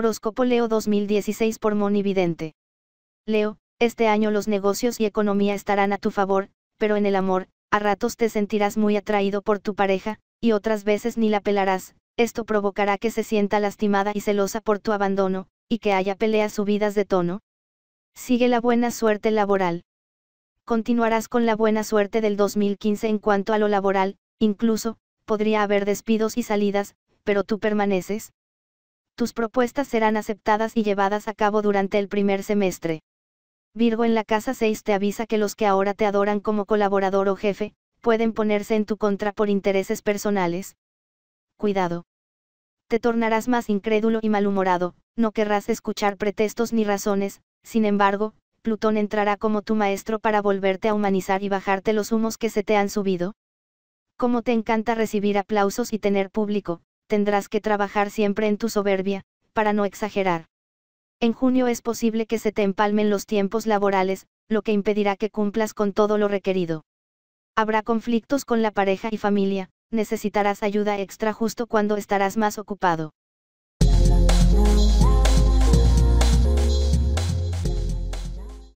Horóscopo Leo 2016 por Monividente. Leo, este año los negocios y economía estarán a tu favor, pero en el amor, a ratos te sentirás muy atraído por tu pareja, y otras veces ni la pelarás, esto provocará que se sienta lastimada y celosa por tu abandono, y que haya peleas subidas de tono. Sigue la buena suerte laboral. Continuarás con la buena suerte del 2015 en cuanto a lo laboral, incluso, podría haber despidos y salidas, pero tú permaneces. Tus propuestas serán aceptadas y llevadas a cabo durante el primer semestre. Virgo en la casa 6 te avisa que los que ahora te adoran como colaborador o jefe, pueden ponerse en tu contra por intereses personales. Cuidado. Te tornarás más incrédulo y malhumorado, no querrás escuchar pretextos ni razones, sin embargo, Plutón entrará como tu maestro para volverte a humanizar y bajarte los humos que se te han subido. ¿Cómo te encanta recibir aplausos y tener público, tendrás que trabajar siempre en tu soberbia, para no exagerar. En junio es posible que se te empalmen los tiempos laborales, lo que impedirá que cumplas con todo lo requerido. Habrá conflictos con la pareja y familia, necesitarás ayuda extra justo cuando estarás más ocupado.